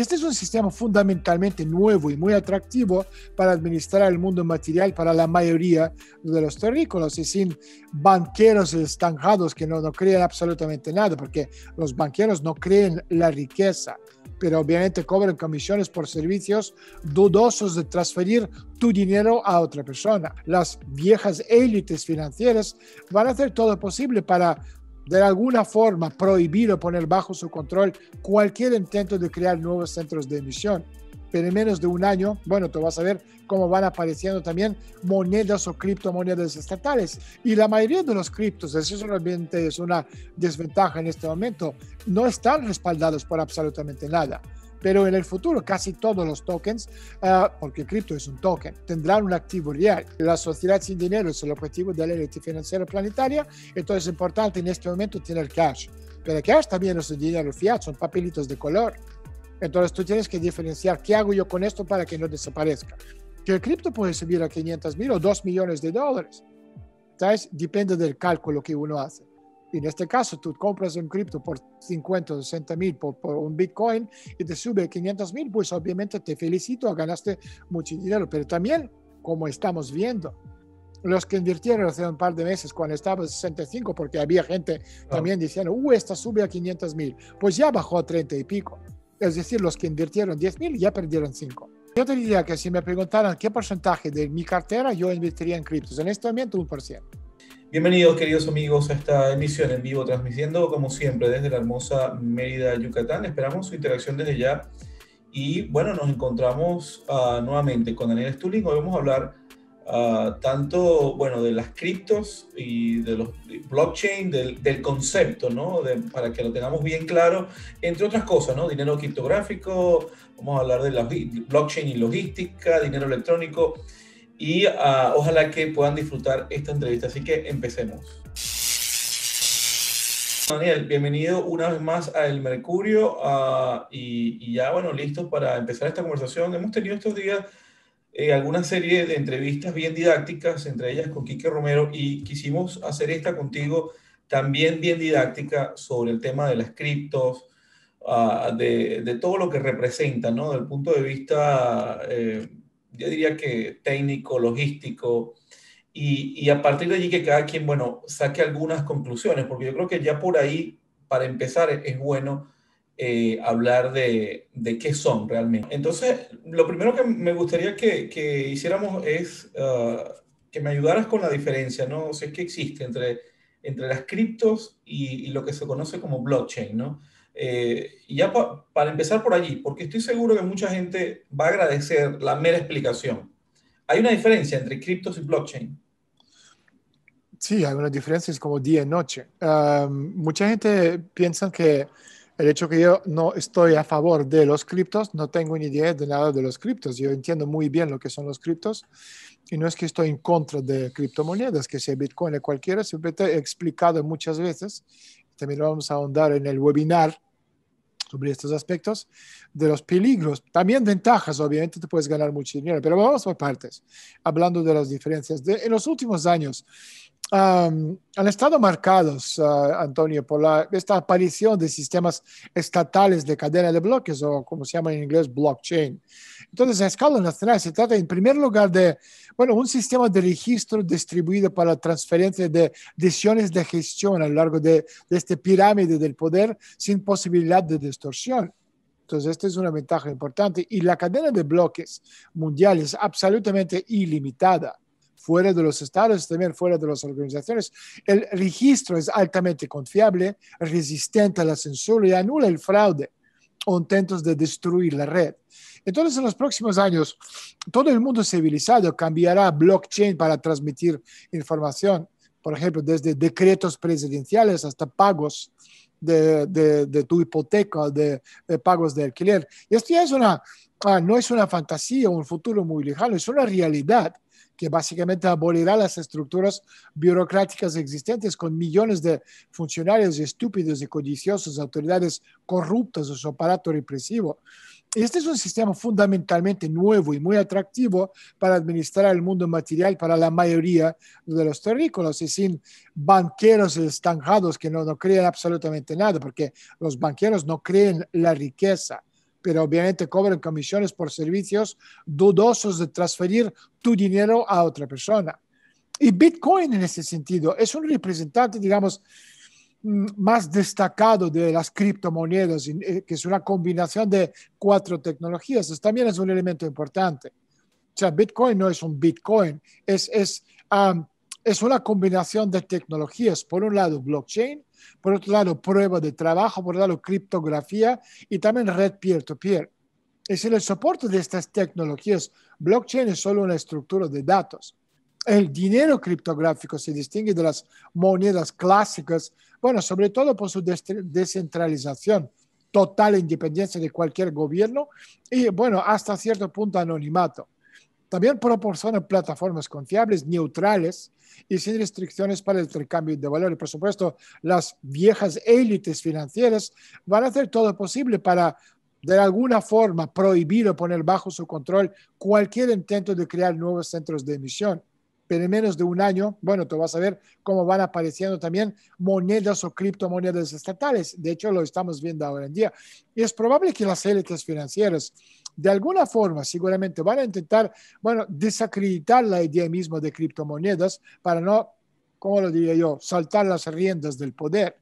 Este es un sistema fundamentalmente nuevo y muy atractivo para administrar el mundo material para la mayoría de los terrícolas y sin banqueros estanjados que no, no crean absolutamente nada, porque los banqueros no creen la riqueza, pero obviamente cobran comisiones por servicios dudosos de transferir tu dinero a otra persona. Las viejas élites financieras van a hacer todo posible para de alguna forma prohibir o poner bajo su control cualquier intento de crear nuevos centros de emisión. Pero en menos de un año, bueno, tú vas a ver cómo van apareciendo también monedas o criptomonedas estatales. Y la mayoría de los criptos, eso realmente es una desventaja en este momento, no están respaldados por absolutamente nada pero en el futuro casi todos los tokens, porque ah, porque cripto es un token, tendrán un activo real. La sociedad sin dinero es el objetivo de la élite financiera planetaria, entonces es importante en este momento tener cash. Pero el cash también es dinero fiat, son papelitos de color. Entonces tú tienes que diferenciar qué hago yo con esto para que no desaparezca. Que el cripto puede subir a 500 mil o 2 millones de dólares. ¿Sabes? Depende del cálculo que uno hace en este caso, tú compras un cripto por 50, o 60 mil por, un Bitcoin y te sube 500 mil, pues obviamente te felicito, ganaste mucho dinero. Pero también, como estamos viendo, los que invirtieron hace un par de meses cuando estaba en 65, porque había gente también diciendo, uh, esta sube a 500 mil, pues ya bajó a 30 y pico. Es decir, los que invirtieron 10 mil ya perdieron 5. Yo te diría que si me preguntaran qué porcentaje de mi cartera yo invertiría en criptos, en este momento un por ciento. Bienvenidos queridos amigos a esta emisión en vivo transmitiendo como siempre desde la hermosa Mérida, Yucatán. Esperamos su interacción desde ya y bueno, nos encontramos ah, nuevamente con Daniel Stuling. Hoy vamos a hablar ah, tanto bueno, de las criptos y de los blockchain, del, concepto, ¿no? para que lo tengamos bien claro, entre otras cosas, ¿no? Dinero criptográfico, vamos a hablar de la blockchain y logística, dinero electrónico y ah, ojalá que puedan disfrutar esta entrevista. Así que empecemos. Daniel, bienvenido una vez más a El Mercurio ah, y, ya, bueno, listos para empezar esta conversación. Hemos tenido estos días eh, alguna serie de entrevistas bien didácticas, entre ellas con Quique Romero, y quisimos hacer esta contigo también bien didáctica sobre el tema de las criptos, ah, de, todo lo que representa, ¿no? Del punto de vista... Eh, yo diría que técnico, logístico, y, a partir de allí que cada quien, bueno, saque algunas conclusiones, porque yo creo que ya por ahí, para empezar, es bueno eh, hablar de, de, qué son realmente. Entonces, lo primero que me gustaría que, hiciéramos es uh, que me ayudaras con la diferencia, ¿no? O si es que existe entre, entre las criptos y, lo que se conoce como blockchain, ¿no? Eh, y ya para empezar por allí, porque estoy seguro que mucha gente va a agradecer la mera explicación. ¿Hay una diferencia entre criptos y blockchain? Sí, hay una diferencia, es como día y noche. mucha gente piensa que el hecho que yo no estoy a favor de los criptos, no tengo ni idea de nada de los criptos. Yo entiendo muy bien lo que son los criptos y no es que estoy en contra de criptomonedas, que sea Bitcoin o cualquiera, siempre te he explicado muchas veces también vamos a ahondar en el webinar sobre estos aspectos, de los peligros, también ventajas, obviamente te puedes ganar mucho dinero, pero vamos por partes, hablando de las diferencias. De, en los últimos años, han estado marcados, ah, Antonio, por esta aparición de sistemas estatales de cadena de bloques o como se llama en inglés, blockchain. Entonces, a escala nacional se trata en primer lugar de, bueno, un sistema de registro distribuido para transferencia de decisiones de gestión a lo largo de, de este pirámide del poder sin posibilidad de distorsión. Entonces, esta es una ventaja importante. Y la cadena de bloques mundial es absolutamente ilimitada fuera de los estados, también fuera de las organizaciones. El registro es altamente confiable, resistente a la censura y anula el fraude o intentos de destruir la red. Entonces, en los próximos años, todo el mundo civilizado cambiará blockchain para transmitir información, por ejemplo, desde decretos presidenciales hasta pagos de, de, tu hipoteca, de, pagos de alquiler. esto ya es una, ah, no es una fantasía, un futuro muy lejano, es una realidad que básicamente abolirá las estructuras burocráticas existentes con millones de funcionarios estúpidos y codiciosos, autoridades corruptas o su aparato represivo. Este es un sistema fundamentalmente nuevo y muy atractivo para administrar el mundo material para la mayoría de los terrícolas y sin banqueros estancados que no, no creen absolutamente nada, porque los banqueros no creen la riqueza pero obviamente cobran comisiones por servicios dudosos de transferir tu dinero a otra persona. Y Bitcoin en ese sentido es un representante, digamos, mm, más destacado de las criptomonedas, eh, que es una combinación de cuatro tecnologías. también es un elemento importante. O sea, Bitcoin no es un Bitcoin, es, es, es una combinación de tecnologías. Por un lado, blockchain, por otro lado prueba de trabajo, por otro lado criptografía y también red peer-to-peer. -peer. Es el soporte de estas tecnologías. Blockchain es solo una estructura de datos. El dinero criptográfico se distingue de las monedas clásicas, bueno, sobre todo por su descentralización total e independencia de cualquier gobierno y, bueno, hasta cierto punto anonimato. También proporciona plataformas confiables, neutrales y sin restricciones para el intercambio de valores. Por supuesto, las viejas élites financieras van a hacer todo lo posible para de alguna forma prohibir o poner bajo su control cualquier intento de crear nuevos centros de emisión. Pero en menos de un año, bueno, tú vas a ver cómo van apareciendo también monedas o criptomonedas estatales. De hecho, lo estamos viendo ahora en día. Y es probable que las élites financieras de alguna forma seguramente van a intentar, bueno, desacreditar la idea misma de criptomonedas para no, como lo diría yo, saltar las riendas del poder.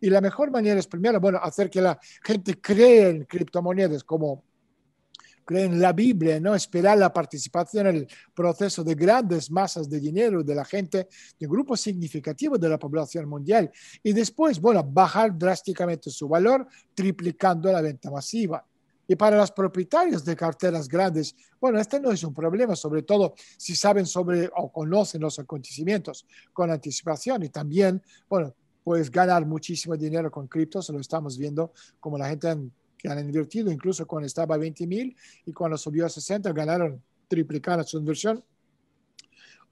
Y la mejor manera es primero, bueno, hacer que la gente cree en criptomonedas como creen la Biblia, ¿no? Esperar la participación en el proceso de grandes masas de dinero de la gente, de grupos significativos de la población mundial. Y después, bueno, bajar drásticamente su valor, triplicando la venta masiva. Y para los propietarios de carteras grandes, bueno, este no es un problema, sobre todo si saben sobre o conocen los acontecimientos con anticipación y también, bueno, puedes ganar muchísimo dinero con criptos, lo estamos viendo como la gente que han invertido, incluso cuando estaba a 20 mil y cuando subió a 60 ganaron, triplicar su inversión.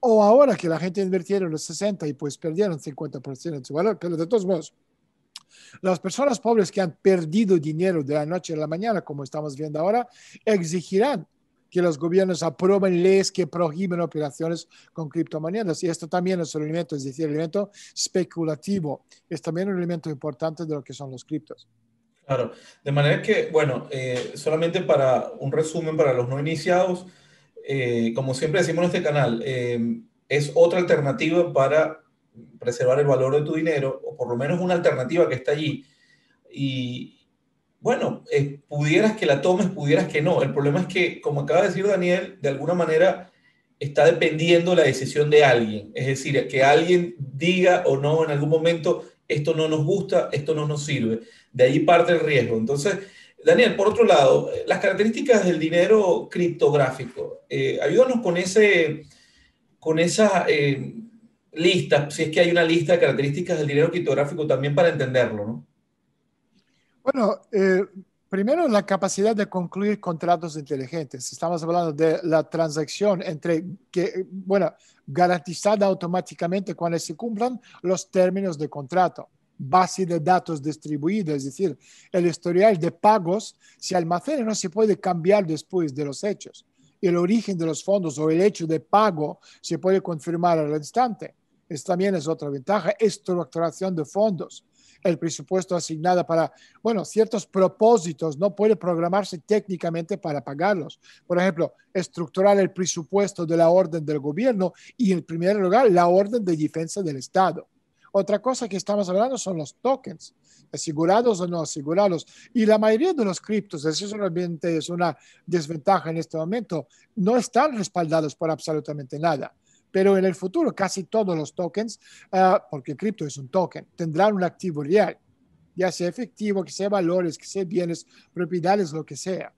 O ahora que la gente invirtió en los 60 y pues perdieron 50% de su valor, pero de todos modos, las personas pobres que han perdido dinero de la noche a la mañana, como estamos viendo ahora, exigirán que los gobiernos aprueben leyes que prohíben operaciones con criptomonedas. Y esto también es un elemento, es decir, el elemento especulativo. Es también un elemento importante de lo que son los criptos. Claro, de manera que, bueno, eh, solamente para un resumen para los no iniciados, eh, como siempre decimos en este canal, eh, es otra alternativa para preservar el valor de tu dinero, o por lo menos una alternativa que está allí, y bueno, pudieras que la tomes, pudieras que no. El problema es que, como acaba de decir Daniel, de alguna manera está dependiendo la decisión de alguien. Es decir, que alguien diga o no en algún momento, esto no nos gusta, esto no nos sirve. De ahí parte el riesgo. Entonces, Daniel, por otro lado, eh, las características del dinero criptográfico. Eh, ayúdanos con, ese, con esa eh, lista si es que hay una lista de características del dinero criptográfico también para entenderlo, ¿no? Bueno, eh, primero la capacidad de concluir contratos inteligentes. Estamos hablando de la transacción entre que, bueno, garantizada automáticamente cuando se cumplan los términos de contrato base de datos distribuida, es decir, el historial de pagos se almacena, no se puede cambiar después de los hechos. El origen de los fondos o el hecho de pago se puede confirmar al instante es, también es otra ventaja, estructuración de fondos. El presupuesto asignado para, bueno, ciertos propósitos no puede programarse técnicamente para pagarlos. Por ejemplo, estructurar el presupuesto de la orden del gobierno y, en primer lugar, la orden de defensa del Estado. Otra cosa que estamos hablando son los tokens, asegurados o no asegurados. Y la mayoría de los criptos, eso realmente es una desventaja en este momento, no están respaldados por absolutamente nada pero en el futuro casi todos los tokens, ah, porque cripto es un token, tendrán un activo real, ya sea efectivo, que sea valores, que sea bienes, propiedades, lo que sea.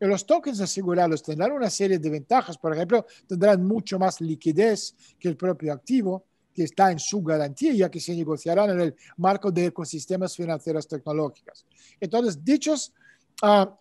los tokens asegurados tendrán una serie de ventajas, por ejemplo, tendrán mucho más liquidez que el propio activo, que está en su garantía, ya que se negociarán en el marco de ecosistemas financieros tecnológicos. Entonces, dichos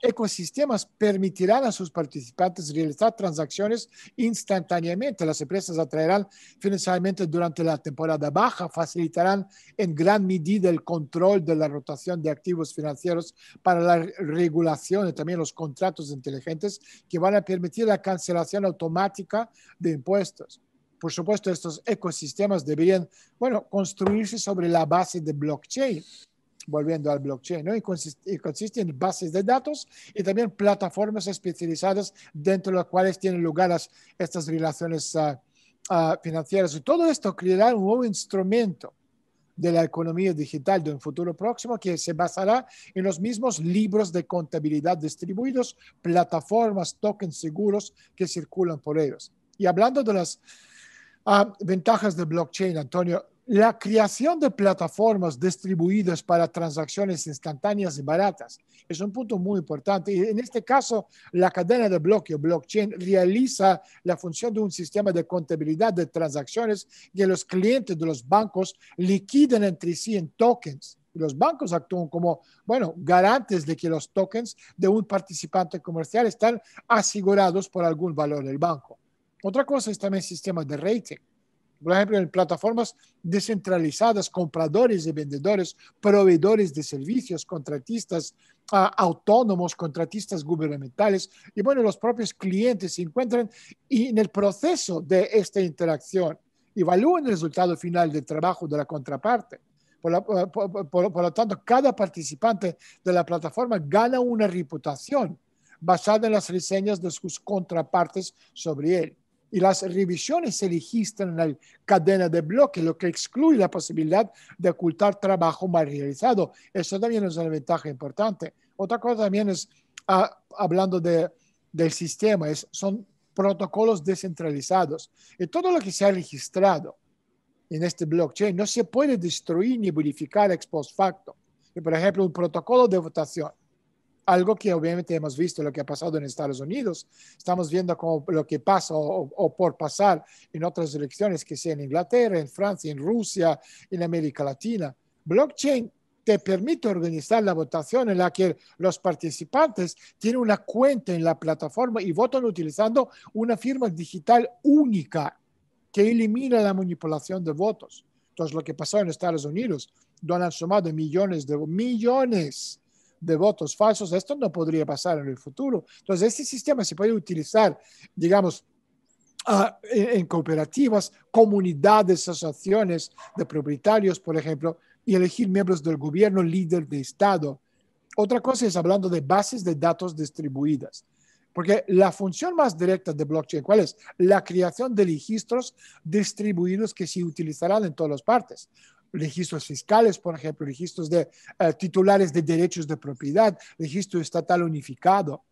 ecosistemas permitirán a sus participantes realizar transacciones instantáneamente. Las empresas atraerán financieramente durante la temporada baja, facilitarán en gran medida el control de la rotación de activos financieros para la regulación y también los contratos inteligentes que van a permitir la cancelación automática de impuestos por supuesto, estos ecosistemas deberían, bueno, construirse sobre la base de blockchain, volviendo al blockchain, ¿no? y, consiste, en bases de datos y también plataformas especializadas dentro de las cuales tienen lugar estas relaciones ah, ah, financieras. Y todo esto creará un nuevo instrumento de la economía digital de un futuro próximo que se basará en los mismos libros de contabilidad distribuidos, plataformas, tokens seguros que circulan por ellos. Y hablando de las ah, ventajas del blockchain, Antonio, la creación de plataformas distribuidas para transacciones instantáneas y baratas es un punto muy importante. Y en este caso, la cadena de bloque, blockchain, realiza la función de un sistema de contabilidad de transacciones que los clientes de los bancos liquiden entre sí en tokens. Los bancos actúan como, bueno, garantes de que los tokens de un participante comercial están asegurados por algún valor del banco. Otra cosa es también el sistema de rating por ejemplo, en plataformas descentralizadas, compradores y vendedores, proveedores de servicios, contratistas ah, autónomos, contratistas gubernamentales y bueno, los propios clientes se encuentran y en el proceso de esta interacción evalúan el resultado final del trabajo de la contraparte. por lo tanto, cada participante de la plataforma gana una reputación basada en las reseñas de sus contrapartes sobre él y las revisiones se registran en la cadena de bloques, lo que excluye la posibilidad de ocultar trabajo mal realizado. Eso también es una ventaja importante. Otra cosa también es, ah, hablando de, del sistema, es, son protocolos descentralizados. Y todo lo que se ha registrado en este blockchain no se puede destruir ni modificar ex post facto. por ejemplo, un protocolo de votación algo que obviamente hemos visto lo que ha pasado en Estados Unidos, estamos viendo como lo que pasa o, por pasar en otras elecciones, que sea en Inglaterra, en Francia, en Rusia, en América Latina. Blockchain te permite organizar la votación en la que los participantes tienen una cuenta en la plataforma y votan utilizando una firma digital única que elimina la manipulación de votos. Entonces, lo que pasó en Estados Unidos, donde han sumado millones de millones de votos falsos, esto no podría pasar en el futuro. Entonces, este sistema se puede utilizar, digamos, ah, en, en, cooperativas, comunidades, asociaciones de propietarios, por ejemplo, y elegir miembros del gobierno, líder de Estado. Otra cosa es hablando de bases de datos distribuidas, porque la función más directa de blockchain, ¿cuál es? La creación de registros distribuidos que se utilizarán en todas las partes registros fiscales, por ejemplo, registros de eh, titulares de derechos de propiedad, registro estatal unificado.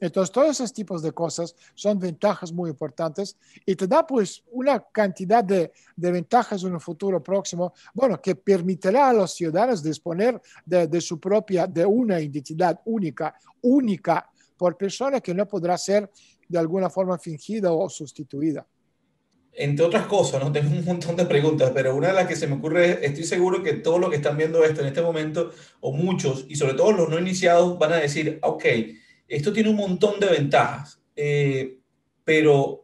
Entonces, todos esos tipos de cosas son ventajas muy importantes y te da pues una cantidad de, de ventajas en un futuro próximo, bueno, que permitirá a los ciudadanos disponer de, de su propia, de una identidad única, única por persona que no podrá ser de alguna forma fingida o sustituida entre otras cosas, ¿no? Tengo un montón de preguntas, pero una de las que se me ocurre estoy seguro que todos los que están viendo esto en este momento, o muchos, y sobre todo los no iniciados, van a decir, ok, esto tiene un montón de ventajas, eh, pero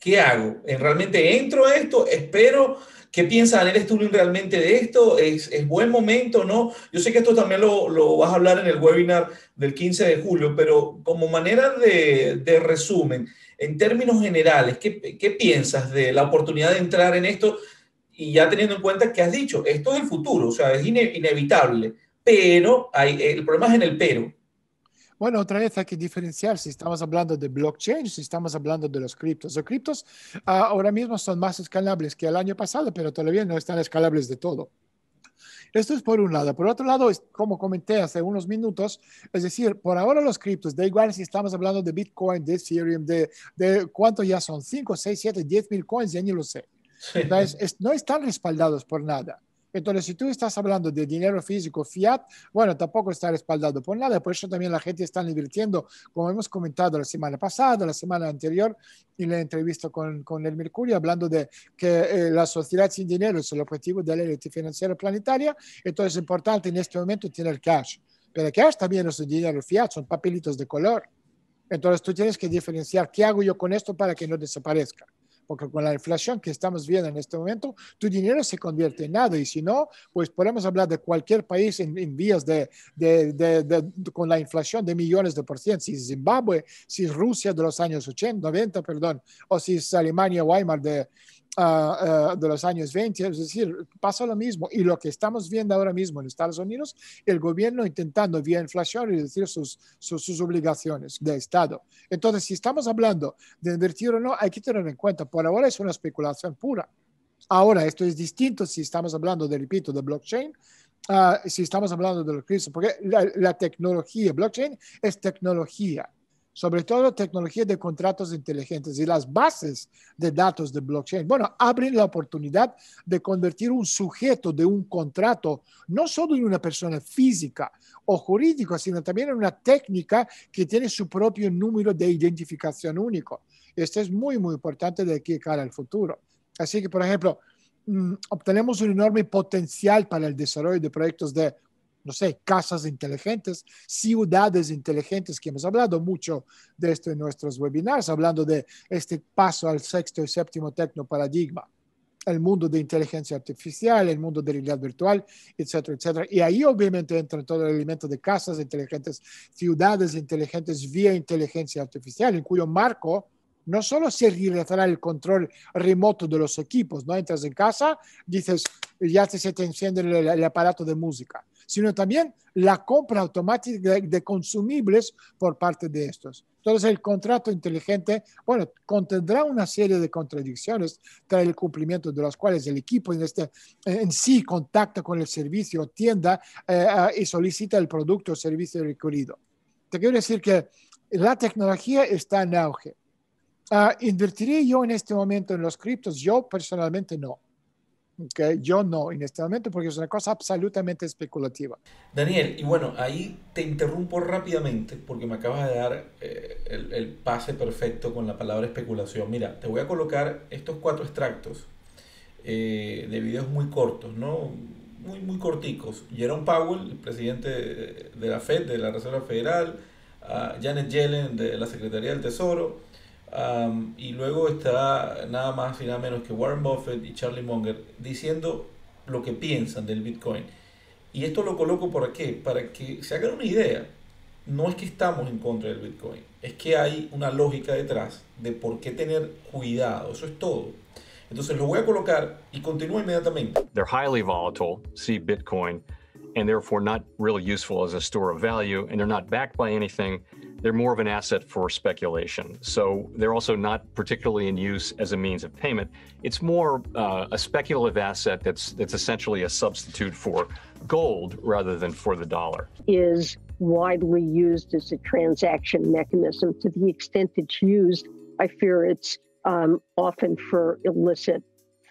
¿qué hago? Eh, ¿Realmente entro a esto? ¿Espero? ¿Qué piensa Daniel tú realmente de esto? ¿Es, buen momento? o ¿No? Yo sé que esto también lo, vas a hablar en el webinar del 15 de julio, pero como manera de, resumen, en términos generales, ¿qué, ¿qué, piensas de la oportunidad de entrar en esto? Y ya teniendo en cuenta que has dicho, esto es el futuro, o sea, es inevitable, pero hay, el problema es en el pero. Bueno, otra vez hay que diferenciar si estamos hablando de blockchain, si estamos hablando de los criptos. Los criptos ah, ahora mismo son más escalables que el año pasado, pero todavía no están escalables de todo. Esto es por un lado. Por otro lado, es como comenté hace unos minutos, es decir, por ahora los criptos, da igual si estamos hablando de Bitcoin, de Ethereum, de, de cuánto ya son, 5, 6, 7, 10 mil coins, ya ni lo sé. Entonces, no están respaldados por nada. Entonces, si tú estás hablando de dinero físico fiat, bueno, tampoco está respaldado por nada. Por eso también la gente está invirtiendo, como hemos comentado la semana pasada, la semana anterior, en la entrevista con, con el Mercurio, hablando de que eh, la sociedad sin dinero es el objetivo de la ley financiera planetaria. Entonces, es importante en este momento tener cash. Pero el cash también es dinero fiat, son papelitos de color. Entonces, tú tienes que diferenciar qué hago yo con esto para que no desaparezca porque con la inflación que estamos viendo en este momento, tu dinero se convierte en nada y si no, pues podemos hablar de cualquier país en, vías de, con la inflación de millones de por ciento, si es Zimbabue, si es Rusia de los años 80, 90, perdón, o si es Alemania, Weimar de, Ah, ah, de los años 20, es decir, pasa lo mismo. Y lo que estamos viendo ahora mismo en Estados Unidos, el gobierno intentando vía inflación reducir sus, sus, sus obligaciones de Estado. Entonces, si estamos hablando de invertir o no, hay que tener en cuenta, por ahora es una especulación pura. Ahora, esto es distinto si estamos hablando, de, repito, de blockchain, ah, si estamos hablando de los criptos, porque la, la tecnología, blockchain es tecnología sobre todo tecnología de contratos inteligentes y las bases de datos de blockchain, bueno, abren la oportunidad de convertir un sujeto de un contrato no solo en una persona física o jurídica, sino también en una técnica que tiene su propio número de identificación único. Esto es muy, muy importante de aquí cara al futuro. Así que, por ejemplo, mm, obtenemos un enorme potencial para el desarrollo de proyectos de no sé, casas inteligentes, ciudades inteligentes, que hemos hablado mucho de esto en nuestros webinars, hablando de este paso al sexto y séptimo tecnoparadigma, el mundo de inteligencia artificial, el mundo de realidad virtual, etcétera, etcétera. Y ahí obviamente entra todo el elemento de casas inteligentes, ciudades inteligentes vía inteligencia artificial, en cuyo marco no solo se realizará el control remoto de los equipos, ¿no? Entras en casa, dices, ya se te enciende el aparato de música sino también la compra automática de, consumibles por parte de estos. Entonces, el contrato inteligente, bueno, contendrá una serie de contradicciones tras el cumplimiento de las cuales el equipo en, este, en sí contacta con el servicio, tienda eh, ah, y solicita el producto o servicio requerido. Te quiero decir que la tecnología está en auge. Ah, ¿Invertiría yo en este momento en los criptos? Yo personalmente no que Yo no en porque es una cosa absolutamente especulativa. Daniel, y bueno, ahí te interrumpo rápidamente porque me acabas de dar eh, el, el, pase perfecto con la palabra especulación. Mira, te voy a colocar estos cuatro extractos eh, de videos muy cortos, ¿no? Muy, muy corticos. Jerome Powell, el presidente de la Fed, de la Reserva Federal, Janet Yellen, de la Secretaría del Tesoro, y luego está nada más y nada menos que Warren Buffett y Charlie Munger diciendo lo que piensan del Bitcoin. Y esto lo coloco por qué? Para que se hagan una idea. No es que estamos en contra del Bitcoin, es que hay una lógica detrás de por qué tener cuidado. Eso es todo. Entonces lo voy a colocar y continúo inmediatamente. They're highly volatile. See Bitcoin and therefore not really useful as a store of value, and they're not backed by anything. They're more of an asset for speculation. So they're also not particularly in use as a means of payment. It's more uh, a speculative asset that's that's essentially a substitute for gold rather than for the dollar. Is widely used as a transaction mechanism to the extent it's used. I fear it's um, often for illicit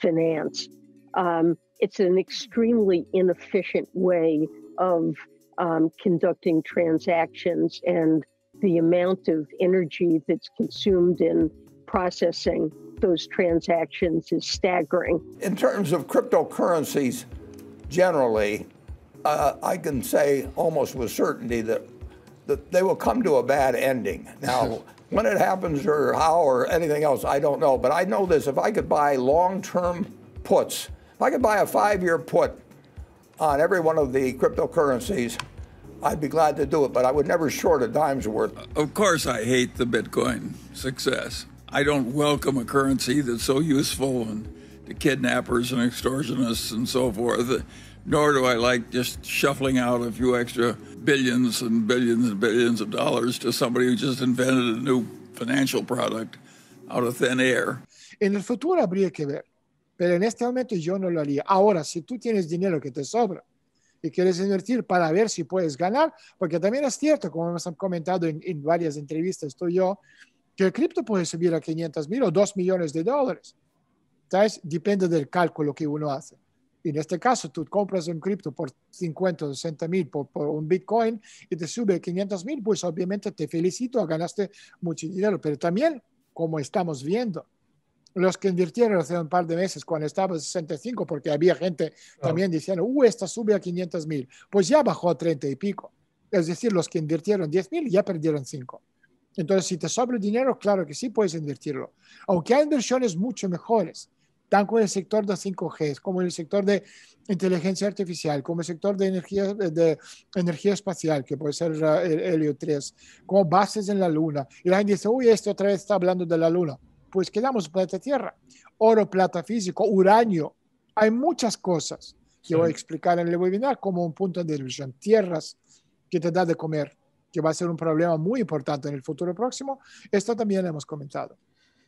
finance. Um, it's an extremely inefficient way of um, conducting transactions and the amount of energy that's consumed in processing those transactions is staggering. In terms of cryptocurrencies generally, uh, I can say almost with certainty that, that they will come to a bad ending. Now, when it happens or how or anything else, I don't know. But I know this if I could buy long term puts if I could buy a five-year put on every one of the cryptocurrencies, I'd be glad to do it, but I would never short a dime's worth. Of course, I hate the Bitcoin success. I don't welcome a currency that's so useful and to kidnappers and extortionists and so forth. Nor do I like just shuffling out a few extra billions and billions and billions of dollars to somebody who just invented a new financial product out of thin air. En el futuro habría que ver Pero en este momento yo no lo haría. Ahora, si tú tienes dinero que te sobra y quieres invertir para ver si puedes ganar, porque también es cierto, como hemos comentado en, varias entrevistas tú yo, que el cripto puede subir a 500 mil o 2 millones de dólares. ¿Sabes? Depende del cálculo que uno hace. En este caso, tú compras un cripto por 50 o 60 mil por, un Bitcoin y te sube 500 mil, pues obviamente te felicito, ganaste mucho dinero, pero también, como estamos viendo, los que invirtieron hace un par de meses cuando estaba en 65, porque había gente también diciendo, uh, esta sube a 500 mil, pues ya bajó a 30 y pico. Es decir, los que invirtieron 10 mil ya perdieron 5. Entonces, si te sobra dinero, claro que sí puedes invertirlo. Aunque hay inversiones mucho mejores, tanto en el sector de 5G, como en el sector de inteligencia artificial, como el sector de energía, de energía espacial, que puede ser el Helio 3, como bases en la Luna. Y la gente dice, uy, esto otra vez está hablando de la Luna pues quedamos plata Tierra. Oro, plata físico, uranio, hay muchas cosas que voy a explicar en el webinar como un punto de división. Tierras que te da de comer, que va a ser un problema muy importante en el futuro próximo. Esto también lo hemos comentado.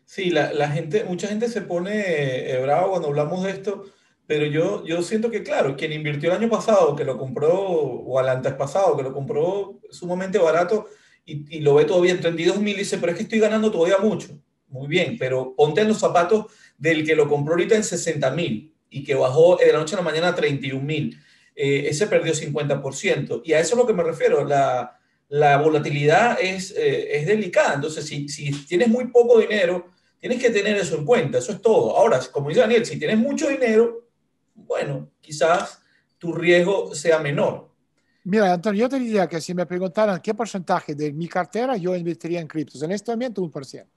Sí, la, gente, mucha gente se pone eh, bravo cuando hablamos de esto, pero yo, yo siento que, claro, quien invirtió el año pasado, que lo compró, o al antes pasado, que lo compró sumamente barato y, lo ve todavía bien, 32 mil, dice, pero es que estoy ganando todavía mucho muy bien, pero ponte en los zapatos del que lo compró ahorita en 60 mil y que bajó de la noche a la mañana a 31 mil. Eh, ese perdió 50%. Y a eso es lo que me refiero. La, la volatilidad es, eh, es delicada. Entonces, si, si, tienes muy poco dinero, tienes que tener eso en cuenta. Eso es todo. Ahora, como dice Daniel, si tienes mucho dinero, bueno, quizás tu riesgo sea menor. Mira, Antonio, yo te diría que si me preguntaran qué porcentaje de mi cartera yo invertiría en criptos, en este momento un por ciento.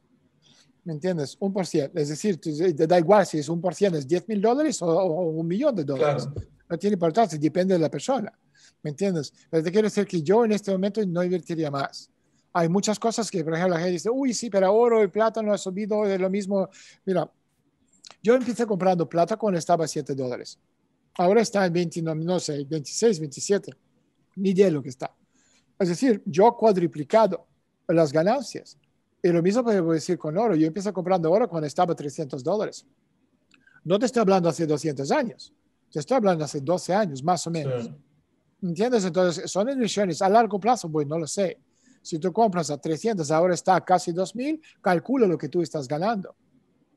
¿me entiendes? Un por ciento. Es decir, te da igual si es un por ciento, es diez mil dólares o, un millón de dólares. No tiene importancia, depende de la persona, ¿me entiendes? Pero te quiero decir que yo en este momento no invertiría más. Hay muchas cosas que, por ejemplo, la gente dice, uy, sí, pero oro y plata no ha subido, de lo mismo. Mira, yo empecé comprando plata cuando estaba a 7 dólares. Ahora está en 20, no, sé, 26, 27. Ni idea lo que está. Es decir, yo cuadriplicado las ganancias. Y lo mismo puedo decir con oro. Yo empecé comprando oro cuando estaba a 300 dólares. No te estoy hablando hace 200 años. Te estoy hablando hace 12 años, más o menos. ¿Entiendes? Entonces, son inversiones a largo plazo. Pues no lo sé. Si tú compras a 300, ahora está a casi 2000, calcula lo que tú estás ganando.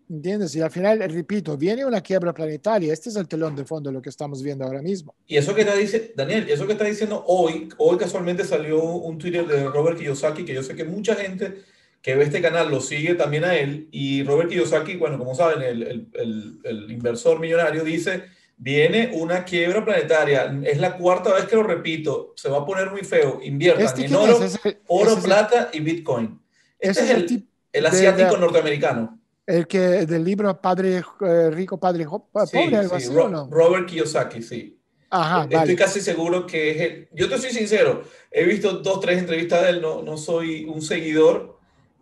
¿Entiendes? Y al final, repito, viene una quiebra planetaria. Este es el telón de fondo de lo que estamos viendo ahora mismo. Y eso que te dice Daniel, eso que está diciendo hoy, hoy casualmente salió un Twitter de Robert Kiyosaki, que yo sé que mucha gente que ve este canal lo sigue también a él. Y Robert Kiyosaki, bueno, como saben, el, inversor millonario dice, viene una quiebra planetaria. Es la cuarta vez que lo repito. Se va a poner muy feo. Inviertan este, en oro, plata y Bitcoin. Este es el, el asiático norteamericano. El que del libro Padre eh, Rico, Padre Pobre, Robert Kiyosaki, sí. Estoy casi seguro que es él. Yo te soy sincero, he visto dos, tres entrevistas de él, no, no soy un seguidor,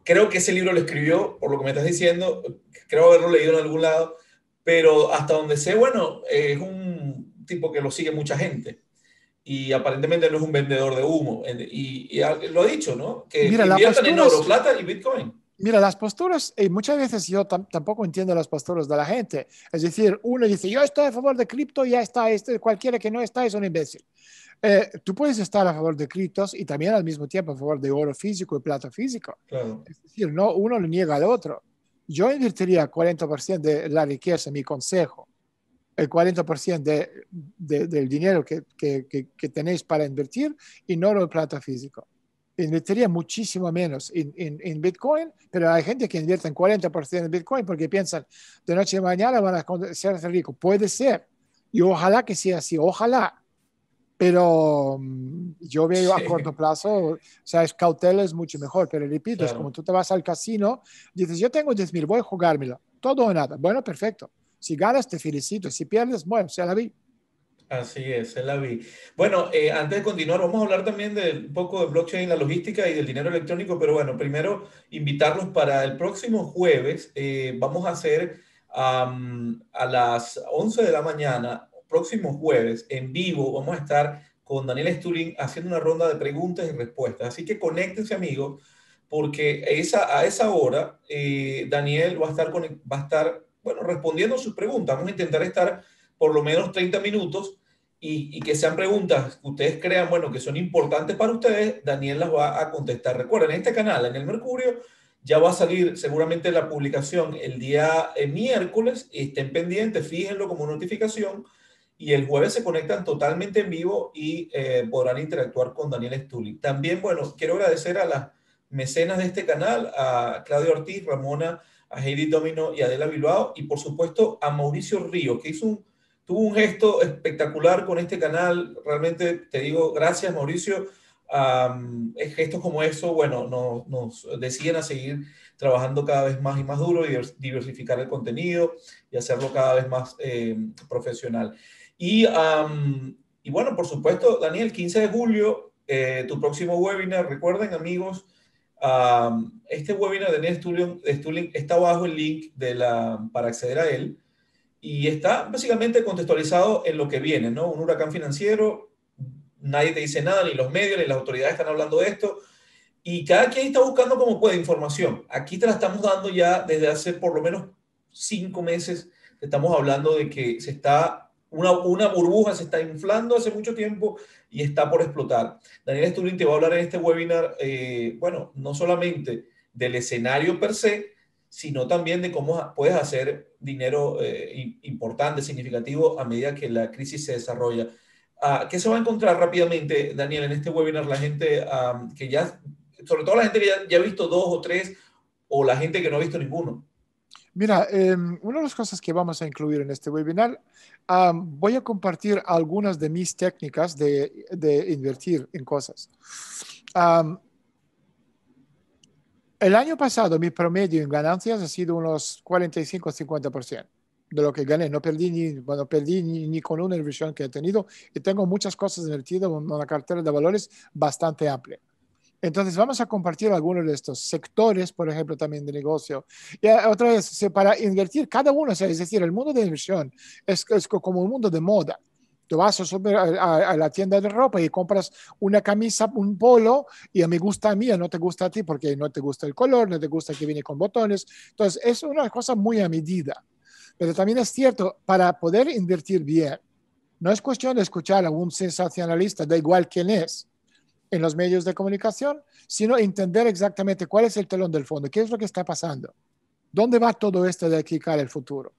creo que ese libro lo escribió, por lo que me estás diciendo, creo haberlo leído en algún lado, pero hasta donde sé, bueno, es un tipo que lo sigue mucha gente y aparentemente no es un vendedor de humo. Y, lo ha dicho, ¿no? Que Mira, en plata y Bitcoin. Mira, las posturas, y eh, muchas veces yo tampoco entiendo las posturas de la gente. Es decir, uno dice, yo estoy a favor de cripto, ya está, este, cualquiera que no está es un imbécil. Eh, tú puedes estar a favor de criptos y también al mismo tiempo a favor de oro físico y plata físico. Claro. Es decir, no, uno lo niega al otro. Yo invertiría 40% de la riqueza, mi consejo, el 40% del dinero que, tenéis para invertir y no lo plata físico. Invertiría muchísimo menos en, en, Bitcoin, pero hay gente que invierte en 40% en Bitcoin porque piensan, de noche a mañana van a ser ricos. Puede ser. Y ojalá que sea así, ojalá pero mm, yo veo a corto plazo, o sea, es cautela es mucho mejor, pero repito, es como tú te vas al casino, dices, yo tengo 10.000, mil, voy a jugármelo. todo o nada, bueno, perfecto, si ganas te felicito, si pierdes, bueno, se la vi. Así es, se la vi. Bueno, eh, antes de continuar, vamos a hablar también de un poco de blockchain, la logística y del dinero electrónico, pero bueno, primero invitarlos para el próximo jueves, eh, vamos a hacer a las 11 de la mañana próximo jueves en vivo vamos a estar con Daniel Stulin haciendo una ronda de preguntas y respuestas. Así que conéctense amigos, porque esa, a esa hora eh, Daniel va a, estar va a estar, bueno, respondiendo sus preguntas. Vamos a intentar estar por lo menos 30 minutos y, que sean preguntas que ustedes crean, bueno, que son importantes para ustedes, Daniel las va a contestar. Recuerden, en este canal, en el Mercurio, ya va a salir seguramente la publicación el día eh, miércoles. Estén pendientes, fíjenlo como notificación y el jueves se conectan totalmente en vivo y eh, podrán interactuar con Daniel Estuli. También, bueno, quiero agradecer a las mecenas de este canal, a Claudio Ortiz, Ramona, a Heidi Domino y Adela Bilbao, y por supuesto a Mauricio Río, que hizo un, tuvo un gesto espectacular con este canal. Realmente te digo gracias, Mauricio. gestos como eso, bueno, nos, nos deciden a seguir trabajando cada vez más y más duro, y diversificar el contenido y hacerlo cada vez más eh, profesional. Y, bueno, por supuesto, Daniel, 15 de julio, eh, tu próximo webinar, recuerden amigos, este webinar de Stuling, está abajo el link de la, para acceder a él y está básicamente contextualizado en lo que viene, ¿no? Un huracán financiero, nadie te dice nada, ni los medios, ni las autoridades están hablando de esto, y cada quien está buscando como puede información. Aquí te la estamos dando ya desde hace por lo menos cinco meses, estamos hablando de que se está una, burbuja se está inflando hace mucho tiempo y está por explotar. Daniel Stulin te va a hablar en este webinar, eh, bueno, no solamente del escenario per se, sino también de cómo puedes hacer dinero eh, importante, significativo, a medida que la crisis se desarrolla. Ah, ¿Qué se va a encontrar rápidamente, Daniel, en este webinar? La gente ah, que ya, sobre todo la gente que ya ha visto dos o tres, o la gente que no ha visto ninguno. Mira, em, una de las cosas que vamos a incluir en este webinar, voy a compartir algunas de mis técnicas de, invertir en cosas. el año pasado mi promedio en ganancias ha sido unos 45-50% de lo que gané. No perdí ni, perdí ni, con una inversión que he tenido y tengo muchas cosas invertidas en una cartera de valores bastante amplia. Entonces vamos a compartir algunos de estos sectores, por ejemplo, también de negocio. Y otra vez, para invertir cada uno, es decir, el mundo de inversión es, como un mundo de moda. Tú vas a, la tienda de ropa y compras una camisa, un polo, y a mí gusta a mí, no te gusta a ti porque no te gusta el color, no te gusta que viene con botones. Entonces, es una cosa muy a medida. Pero también es cierto, para poder invertir bien, no es cuestión de escuchar a un sensacionalista, da igual quién es, en los medios de comunicación, sino entender exactamente cuál es el telón del fondo, qué es lo que está pasando, dónde va todo esto de aquí cara el futuro.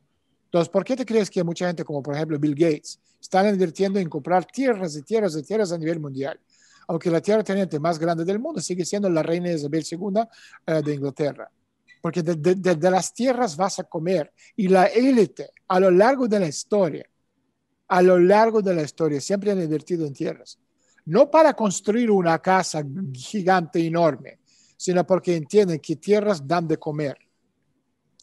Entonces, ¿por qué te crees que mucha gente, como por ejemplo Bill Gates, están invirtiendo en comprar tierras y tierras y tierras a nivel mundial? Aunque la tierra teniente más grande del mundo sigue siendo la reina Isabel II eh, de Inglaterra. Porque desde de las tierras vas a comer. Y la élite, a lo largo de la historia, a lo largo de la historia, siempre han invertido en tierras no para construir una casa gigante enorme, sino porque entienden que tierras dan de comer.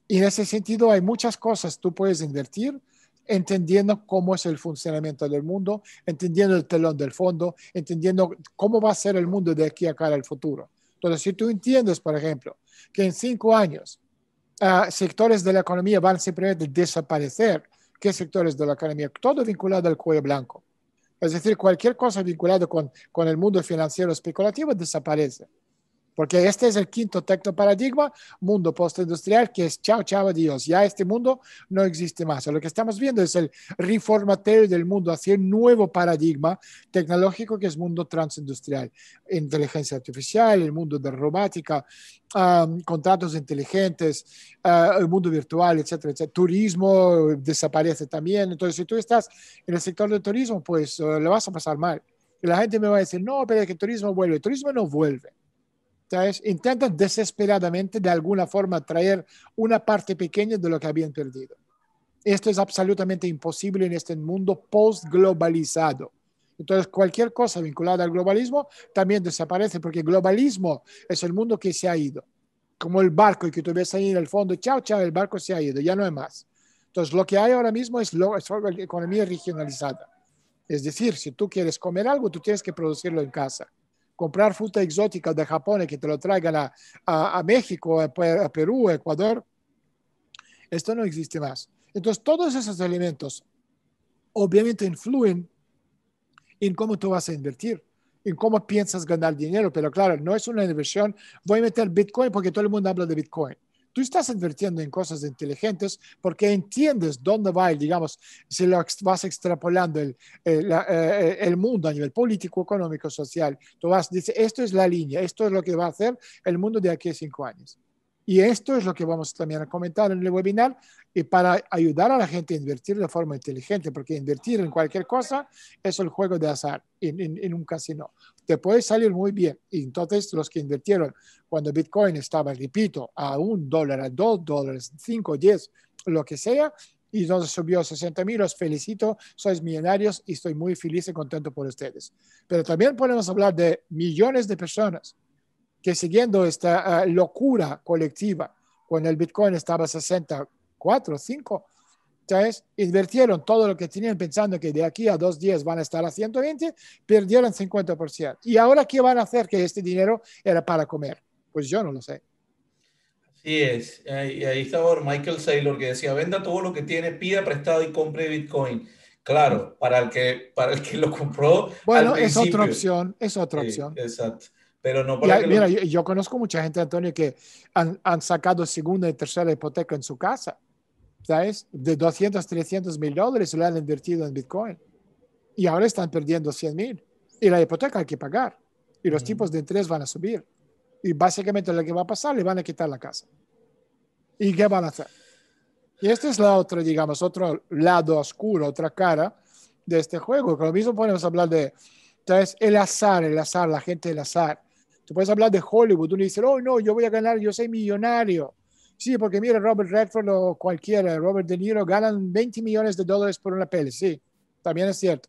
Y en ese sentido hay muchas cosas tú puedes invertir entendiendo cómo es el funcionamiento del mundo, entendiendo el telón del fondo, entendiendo cómo va a ser el mundo de aquí a cara al futuro. Entonces, si tú entiendes, por ejemplo, que en cinco años ah, sectores de la economía van simplemente a desaparecer, que sectores de la economía? Todo vinculado al cuello blanco. Es decir, cualquier cosa vinculada con, con el mundo financiero especulativo desaparece porque este es el quinto tecto-paradigma, mundo postindustrial, que es chao, chao, adiós. Ya este mundo no existe más. Lo que estamos viendo es el reformateo del mundo hacia el nuevo paradigma tecnológico que es mundo transindustrial. Inteligencia artificial, el mundo de robótica, contratos inteligentes, ah, el mundo virtual, etcétera, Turismo desaparece también. Entonces, si tú estás en el sector del turismo, pues le eh, lo vas a pasar mal. Y la gente me va a decir, no, pero es que el turismo vuelve. El turismo no vuelve intentan desesperadamente de alguna forma traer una parte pequeña de lo que habían perdido. Esto es absolutamente imposible en este mundo post-globalizado. Entonces, cualquier cosa vinculada al globalismo también desaparece, porque globalismo es el mundo que se ha ido. Como el barco que tú ves ahí en el fondo, chao, chao, el barco se ha ido, ya no hay más. Entonces, lo que hay ahora mismo es, es la economía regionalizada. Es decir, si tú quieres comer algo, tú tienes que producirlo en casa comprar fruta exótica de Japón y que te lo traigan a, México, a, Perú, a Ecuador, esto no existe más. Entonces, todos esos elementos obviamente influyen en cómo tú vas a invertir, en cómo piensas ganar dinero, pero claro, no es una inversión, voy a meter Bitcoin porque todo el mundo habla de Bitcoin tú estás invirtiendo en cosas inteligentes porque entiendes dónde va el, digamos, si lo vas extrapolando el, eh, eh, eh, el, mundo a nivel político, económico, social, tú vas, dice esto es la línea, esto es lo que va a hacer el mundo de aquí a cinco años. Y esto es lo que vamos también a comentar en el webinar y para ayudar a la gente a invertir de forma inteligente, porque invertir en cualquier cosa es el juego de azar en un casino te puede salir muy bien. Y entonces los que invirtieron cuando Bitcoin estaba, repito, a un dólar, a dos dólares, cinco, diez, lo que sea, y donde subió a 60 mil, los felicito, sois millonarios y estoy muy feliz y contento por ustedes. Pero también podemos hablar de millones de personas que siguiendo esta ah, locura colectiva, cuando el Bitcoin estaba a 64, 5, entonces, Invirtieron todo lo que tenían pensando que de aquí a dos días van a estar a 120, perdieron 50%. ¿Y ahora qué van a hacer que este dinero era para comer? Pues yo no lo sé. Así es. Eh, y ahí, está estaba Michael Saylor que decía, venda todo lo que tiene, pida prestado y compre Bitcoin. Claro, para el que, para el que lo compró. Bueno, es otra opción, es otra opción. Exacto. Pero no mira, yo, conozco mucha gente, Antonio, que han sacado segunda y tercera hipoteca en su casa. ¿sabes? De 200, 300 mil dólares lo han invertido en Bitcoin y ahora están perdiendo 100 mil y la hipoteca hay que pagar y los tipos de interés van a subir y básicamente lo que va a pasar le van a quitar la casa. ¿Y qué van a hacer? Y este es la otra, digamos, otro lado oscuro, otra cara de este juego. que lo mismo podemos hablar de, entonces, El azar, el azar, la gente del azar. Tú puedes hablar de Hollywood, uno dice, oh no, yo voy a ganar, yo soy millonario. Sí, porque mira, Robert Redford o cualquiera, Robert De Niro, ganan 20 millones de dólares por una peli, sí, también es cierto.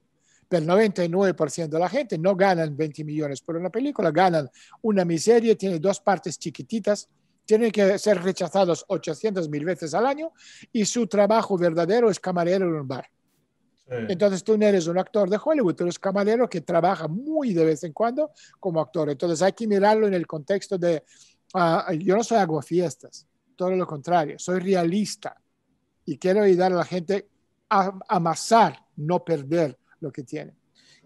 Pero el 99% de la gente no ganan 20 millones por una película, ganan una miseria, tiene dos partes chiquititas, tienen que ser rechazados 800 mil veces al año y su trabajo verdadero es camarero en un bar. Entonces tú no eres un actor de Hollywood, tú eres camarero que trabaja muy de vez en cuando como actor. Entonces hay que mirarlo en el contexto de, ah, yo no soy hago fiestas, todo lo contrario, soy realista y quiero ayudar a la gente a amasar, no perder lo que tiene.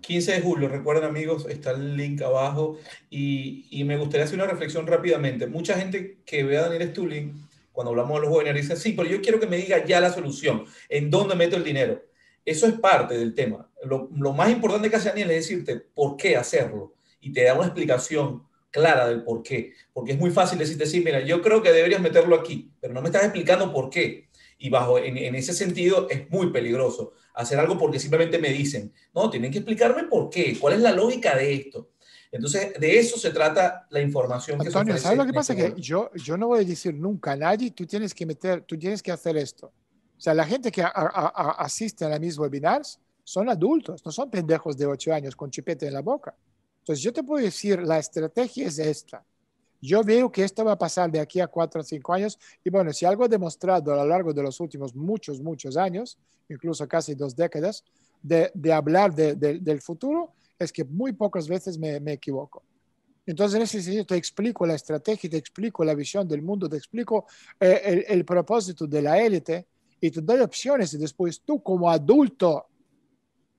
15 de julio, recuerden amigos, está el link abajo y, me gustaría hacer una reflexión rápidamente. Mucha gente que ve a Daniel Stulin, cuando hablamos de los jóvenes, dice, sí, pero yo quiero que me diga ya la solución, en dónde meto el dinero. Eso es parte del tema. Lo, lo más importante que hace Daniel es decirte por qué hacerlo y te da una explicación clara del por qué. Porque es muy fácil decirte, sí, mira, yo creo que deberías meterlo aquí, pero no me estás explicando por qué. Y bajo, en, ese sentido es muy peligroso hacer algo porque simplemente me dicen, no, tienen que explicarme por qué, cuál es la lógica de esto. Entonces, de eso se trata la información Antonio, ¿sabes lo que pasa? Este que yo, yo no voy a decir nunca a nadie, tú tienes que meter, tú tienes que hacer esto. O sea, la gente que asiste a, asiste a mis webinars son adultos, no son pendejos de 8 años con chipete en la boca. Entonces yo te puedo decir, la estrategia es esta. Yo veo que esto va a pasar de aquí a cuatro o cinco años y bueno, si algo he demostrado a lo largo de los últimos muchos, muchos años, incluso casi dos décadas, de, hablar del futuro, es que muy pocas veces me, equivoco. Entonces, en ese sentido, te explico la estrategia, te explico la visión del mundo, te explico eh, el, propósito de la élite y te doy opciones y después tú como adulto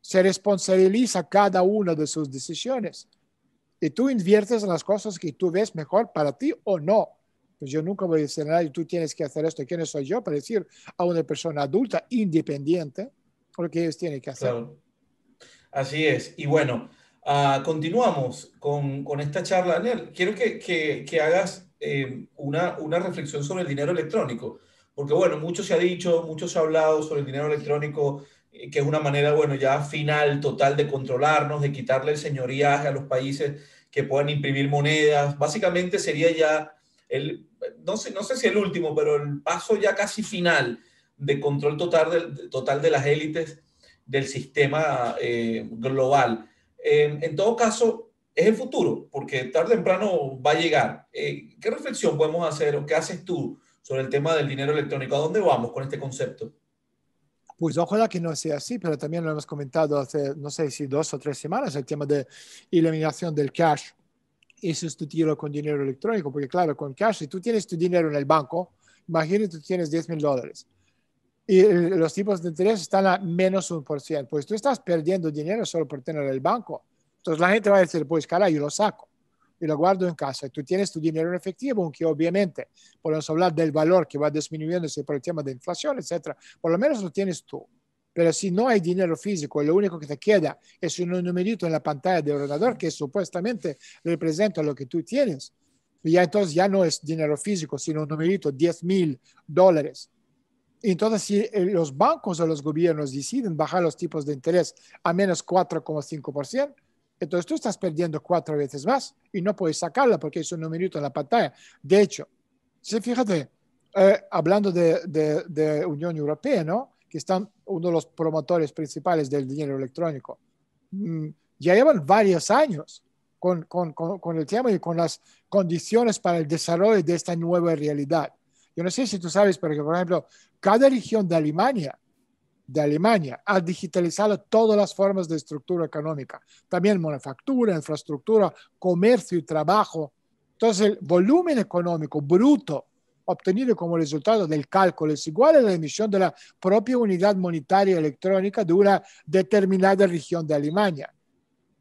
se responsabiliza cada una de sus decisiones y tú inviertes en las cosas que tú ves mejor para ti o no. Pues yo nunca voy a decir y tú tienes que hacer esto. ¿Quién soy yo para decir a una persona adulta, independiente, lo que ellos tienen que hacer? Así es. Y bueno, ah, continuamos con, esta charla. Daniel, quiero que, hagas em, una, una reflexión sobre el dinero electrónico. Porque bueno, mucho se ha dicho, mucho se ha hablado sobre el dinero electrónico, eh, que es una manera, bueno, ya final, total de controlarnos, de quitarle el señoríaje a los países que puedan imprimir monedas. Básicamente sería ya el, no sé, no sé si el último, pero el paso ya casi final de control total de, total de las élites del sistema eh, global. Eh, en todo caso, es el futuro, porque tarde o temprano va a llegar. ¿Qué reflexión podemos hacer o qué haces tú sobre el tema del dinero electrónico? ¿A dónde vamos con este concepto? Pues ojalá que no sea así, pero también lo hemos comentado hace, no sé si dos o tres semanas, el tema de eliminación del cash y sustituirlo con dinero electrónico, porque claro, con cash, si tú tienes tu dinero en el banco, imagínate tú tienes 10 mil dólares y los tipos de interés están a menos un por ciento, pues tú estás perdiendo dinero solo por tener el banco. Entonces la gente va a decir, pues cara, yo lo saco y lo guardo en casa. tú tienes tu dinero en efectivo, aunque obviamente podemos hablar del valor que va disminuyéndose por el tema de inflación, etcétera. Por lo menos lo tienes tú. Pero si no hay dinero físico, lo único que te queda es un numerito en la pantalla del ordenador que supuestamente representa lo que tú tienes. Y ya entonces ya no es dinero físico, sino un numerito, 10 mil dólares. Entonces, si eh, los bancos o los gobiernos deciden bajar los tipos de interés a menos 4,5%, entonces tú estás perdiendo cuatro veces más y no puedes sacarla porque es un numerito en la pantalla. De hecho, si fíjate, eh, hablando de, Unión Europea, ¿no? que están uno de los promotores principales del dinero electrónico, mm, ya llevan varios años con, el tema y con las condiciones para el desarrollo de esta nueva realidad. Yo no sé si tú sabes, pero por ejemplo, cada región de Alemania de Alemania ha digitalizado todas las formas de estructura económica, también manufactura, infraestructura, comercio y trabajo. Entonces, el volumen económico bruto obtenido como resultado del cálculo es igual a la emisión de la propia unidad monetaria electrónica de una determinada región de Alemania.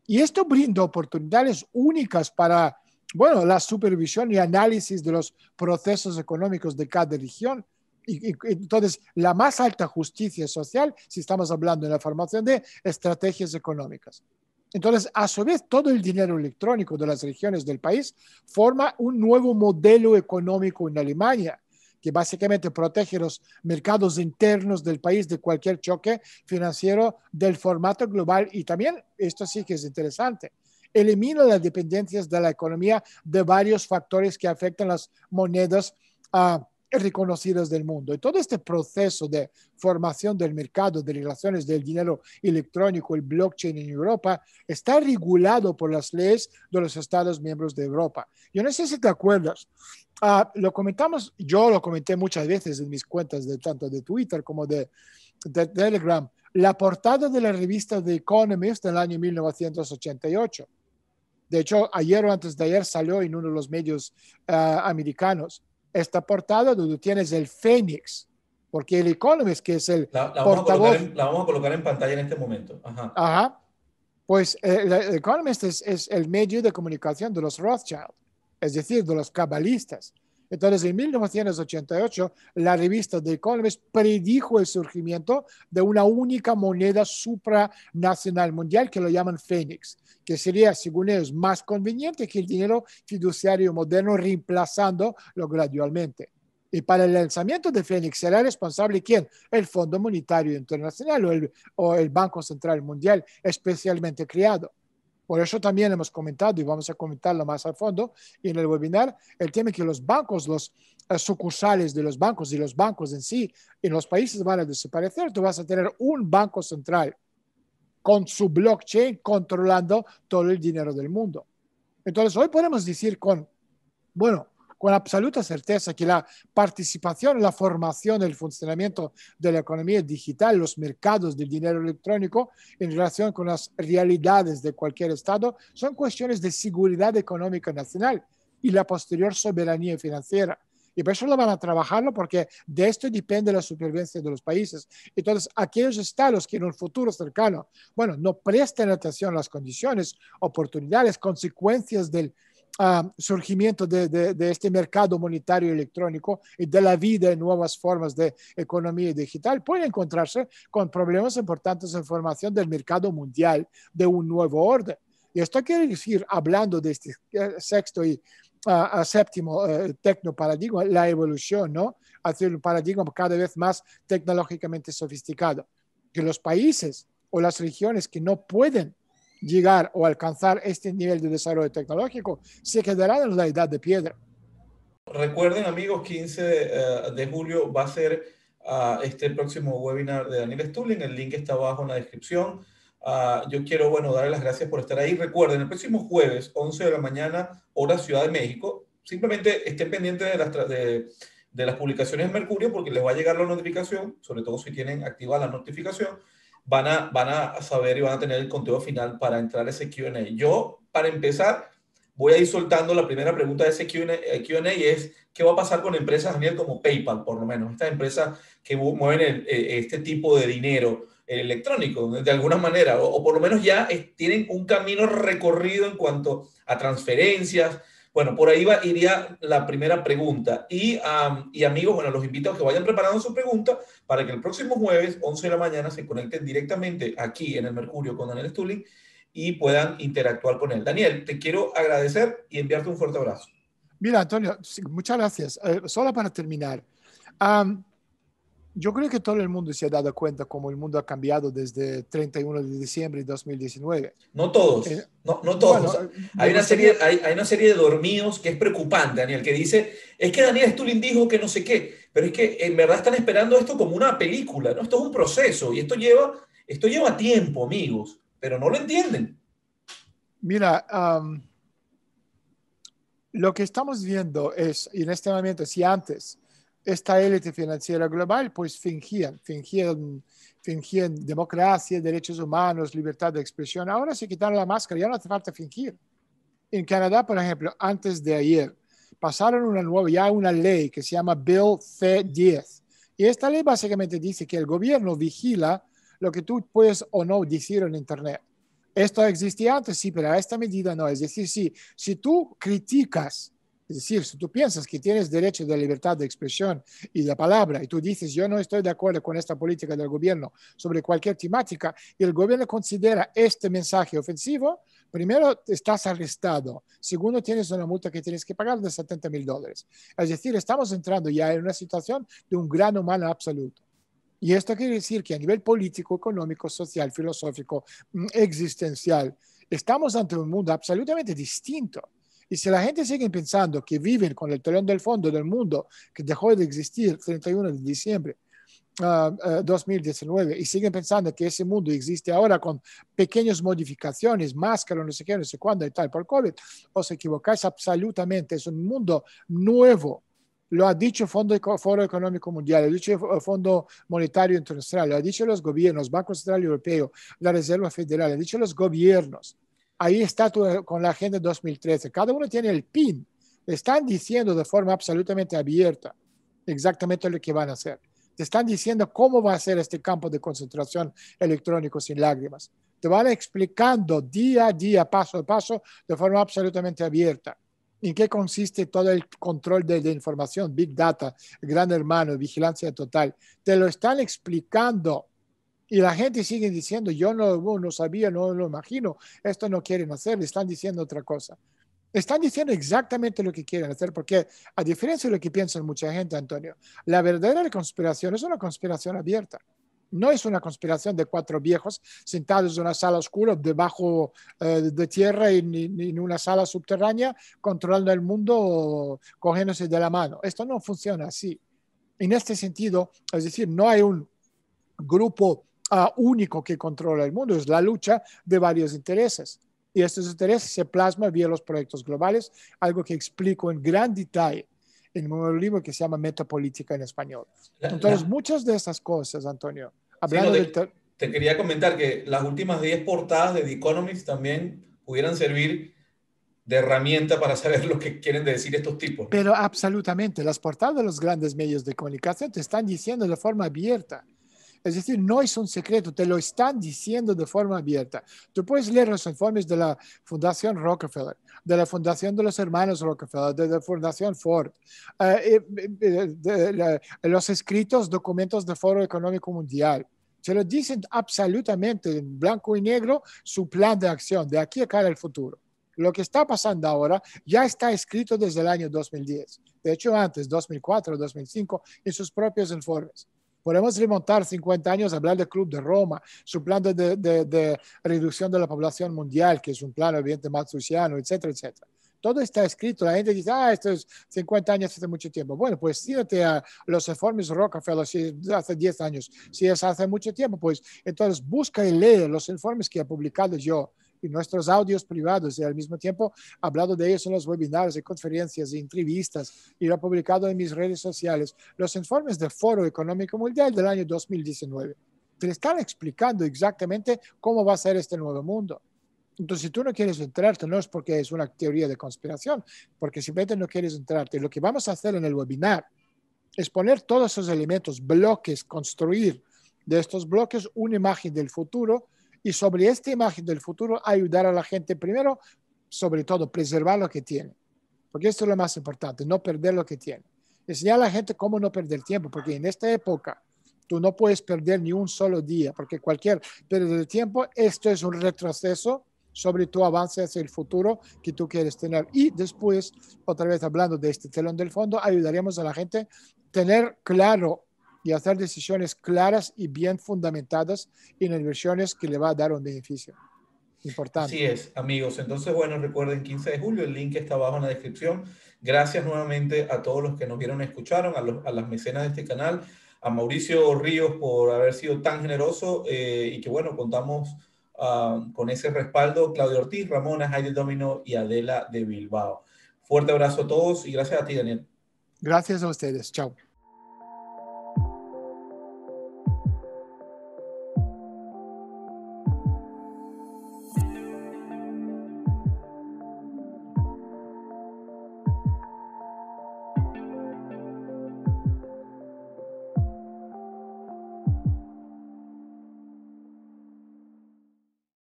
Y esto brinda oportunidades únicas para, bueno, la supervisión y análisis de los procesos económicos de cada región, entonces, la más alta justicia social, si estamos hablando de la formación de estrategias económicas. Entonces, a su vez, todo el dinero electrónico de las regiones del país forma un nuevo modelo económico en Alemania, que básicamente protege los mercados internos del país de cualquier choque financiero del formato global. Y también, esto sí que es interesante, elimina las dependencias de la economía de varios factores que afectan las monedas. a ah, reconocidas del mundo. Y todo este proceso de formación del mercado, de relaciones del dinero electrónico, el blockchain en Europa, está regulado por las leyes de los Estados miembros de Europa. Yo no sé si te acuerdas, ah, lo comentamos, yo lo comenté muchas veces en mis cuentas, de, tanto de Twitter como de, Telegram, la portada de la revista The Economist del año 1988. De hecho, ayer o antes de ayer salió en uno de los medios ah, americanos esta portada donde tienes el Fénix, porque el Economist, que es el la, portavoz... Vamos la vamos a colocar en pantalla en este momento. Ajá. Pues eh, el Economist es, es el medio de comunicación de los Rothschild, es decir, de los cabalistas. Entonces, en 1988, la revista The Economist predijo el surgimiento de una única moneda supranacional mundial que lo llaman Fénix, que sería, según ellos, más conveniente que el dinero fiduciario moderno, reemplazando lo gradualmente. Y para el lanzamiento de Fénix será responsable quién? El Fondo Monetario Internacional o el Banco Central Mundial, especialmente creado. Por eso también hemos comentado y vamos a comentarlo más a fondo en el webinar, el tema que los bancos, los eh, sucursales de los bancos y los bancos en sí en los países van a desaparecer. Tú vas a tener un banco central con su blockchain controlando todo el dinero del mundo. Entonces, hoy podemos decir con, bueno, con absoluta certeza que la participación, la formación, el funcionamiento de la economía digital, los mercados del dinero electrónico en relación con las realidades de cualquier Estado son cuestiones de seguridad económica nacional y la posterior soberanía financiera. Y por eso lo van a trabajarlo porque de esto depende la supervivencia de los países. Entonces, aquellos estados que en un futuro cercano, bueno, no presten atención a las condiciones, oportunidades, consecuencias del surgimiento de, este mercado monetario electrónico y de la vida en nuevas formas de economía digital, puede encontrarse con problemas importantes en formación del mercado mundial de un nuevo orden. Y esto quiere decir, hablando de este eh, sexto y ah, ah, séptimo eh, tecnoparadigma, la evolución, ¿no? Hacia un paradigma cada vez más tecnológicamente sofisticado. Que los países o las regiones que no pueden llegar o alcanzar este nivel de desarrollo tecnológico, se quedará en la edad de piedra. Recuerden, amigos, 15 eh, de julio va a ser ah, este próximo webinar de Daniel Stulin. El link está abajo en la descripción. Ah, yo quiero, bueno, darle las gracias por estar ahí. Recuerden, el próximo jueves, 11 de la mañana, hora Ciudad de México, simplemente estén pendientes de las, de, las publicaciones Mercurio porque les va a llegar la notificación, sobre todo si tienen activada la notificación van a, van a saber y van a tener el conteo final para entrar a ese QA. Yo, para empezar, voy a ir soltando la primera pregunta de ese QA eh, y es, ¿qué va a pasar con empresas, Daniel, como PayPal, por lo menos? Estas empresas que mueven eh, este tipo de dinero eh, electrónico, de alguna manera, o, por lo menos ya tienen un camino recorrido en cuanto a transferencias, bueno, por ahí va, iría la primera pregunta. Y, y amigos, bueno, los invito a que vayan preparando su pregunta para que el próximo jueves, 11 de la mañana, se conecten directamente aquí en el Mercurio con Daniel Stuling y puedan interactuar con él. Daniel, te quiero agradecer y enviarte un fuerte abrazo. Mira, Antonio, muchas gracias. Eh, solo para terminar, yo creo que todo el mundo se ha dado cuenta cómo el mundo ha cambiado desde 31 de diciembre de 2019. No todos, eh, no, todos. hay, una serie, hay, una serie de dormidos que es preocupante, Daniel, que dice, es que Daniel Stulin dijo que no sé qué, pero es que en verdad están esperando esto como una película, ¿no? Esto es un proceso y esto lleva, esto lleva tiempo, amigos, pero no lo entienden. Mira, lo que estamos viendo es, y en este momento, si antes esta élite financiera global pues fingían, fingían, fingían democracia, derechos humanos, libertad de expresión. Ahora se quitaron la máscara, ya no hace falta fingir. En Canadá, por ejemplo, antes de ayer, pasaron una nueva, ya una ley que se llama Bill C-10. Y esta ley básicamente dice que el gobierno vigila lo que tú puedes o no decir en Internet. Esto existía antes, sí, pero a esta medida no. Es decir, sí, si tú criticas es decir, si tú piensas que tienes derecho de libertad de expresión y de palabra y tú dices, yo no estoy de acuerdo con esta política del gobierno sobre cualquier temática y el gobierno considera este mensaje ofensivo, primero estás arrestado, segundo tienes una multa que tienes que pagar de 70 mil dólares. Es decir, estamos entrando ya en una situación de un gran humano absoluto. Y esto quiere decir que a nivel político, económico, social, filosófico, mm, existencial, estamos ante un mundo absolutamente distinto y si la gente sigue pensando que viven con el telón del fondo del mundo que dejó de existir el 31 de diciembre, ah, ah, de 2019 y siguen pensando que ese mundo existe ahora con pequeñas modificaciones, máscara, no sé qué, no sé cuándo y tal por COVID, os equivocáis absolutamente. Es un mundo nuevo. Lo ha dicho el Fondo Foro Económico Mundial, lo ha dicho el Fondo Monetario Internacional, lo ha dicho los gobiernos, Banco Central Europeo, la Reserva Federal, lo ha dicho los gobiernos ahí está con la Agenda 2013. Cada uno tiene el PIN. Te están diciendo de forma absolutamente abierta exactamente lo que van a hacer. Te están diciendo cómo va a ser este campo de concentración electrónico sin lágrimas. Te van explicando día a día, paso a paso, de forma absolutamente abierta en qué consiste todo el control de, la información, Big Data, Gran Hermano, vigilancia total. Te lo están explicando y la gente sigue diciendo, yo no, no sabía, no lo imagino, esto no quieren hacer, están diciendo otra cosa. Están diciendo exactamente lo que quieren hacer, porque a diferencia de lo que piensa mucha gente, Antonio, la verdadera conspiración es una conspiración abierta. No es una conspiración de cuatro viejos sentados en una sala oscura debajo eh, de tierra en, en una sala subterránea controlando el mundo cogiéndose de la mano. Esto no funciona así. En este sentido, es decir, no hay un grupo único que controla el mundo, es la lucha de varios intereses. Y estos intereses se plasman vía los proyectos globales, algo que explico en gran detalle en un libro que se llama Metapolítica en español. Entonces, muchas de estas cosas, Antonio, hablando te, Te quería comentar que las últimas 10 portadas de The Economist también pudieran servir de herramienta para saber lo que quieren decir estos tipos. Pero absolutamente, las portadas de los grandes medios de comunicación te están diciendo de forma abierta es decir, no es un secreto, te lo están diciendo de forma abierta. Tú puedes leer los informes de la Fundación Rockefeller, de la Fundación de los Hermanos Rockefeller, de la Fundación Ford, eh, eh, eh, los escritos, documentos del Foro Económico Mundial. Se lo dicen absolutamente en blanco y negro su plan de acción de aquí a cara al futuro. Lo que está pasando ahora ya está escrito desde el año 2010, de hecho antes, 2004, 2005, en sus propios informes. Podemos remontar 50 años hablar del Club de Roma, su plan de, reducción de la población mundial, que es un plan evidente suciano, etcétera, etcétera. Todo está escrito. La gente dice, ah, esto es 50 años hace mucho tiempo. Bueno, pues síguete a los informes Rockefeller si hace 10 años. Si es hace mucho tiempo, pues entonces busca y lee los informes que he publicado yo y nuestros audios privados y al mismo tiempo hablado de ellos en los webinars y conferencias y entrevistas y lo he publicado en mis redes sociales, los informes del Foro Económico Mundial del año 2019. Te están explicando exactamente cómo va a ser este nuevo mundo. Entonces, si tú no quieres entrarte, no es porque es una teoría de conspiración, porque simplemente no quieres entrarte. Lo que vamos a hacer en el webinar es poner todos esos elementos, bloques, construir de estos bloques una imagen del futuro y sobre esta imagen del futuro ayudar a la gente primero, sobre todo preservar lo que tiene, porque esto es lo más importante, no perder lo que tiene. Enseñar a la gente cómo no perder tiempo, porque en esta época tú no puedes perder ni un solo día, porque cualquier pérdida de tiempo, esto es un retroceso sobre tu avance hacia el futuro que tú quieres tener. Y después, otra vez hablando de este telón del fondo, ayudaremos a la gente tener claro y hacer decisiones claras y bien fundamentadas en inversiones que le va a dar un beneficio. Importante. Así es, amigos. Entonces, bueno, recuerden 15 de julio, el link está abajo en la descripción. Gracias nuevamente a todos los que nos vieron y escucharon, a, las mecenas de este canal, a Mauricio Ríos por haber sido tan generoso eh, y que, bueno, contamos ah, con ese respaldo, Claudio Ortiz, Ramona, Jaide Domino y Adela de Bilbao. Fuerte abrazo a todos y gracias a ti, Daniel. Gracias a ustedes. Chao.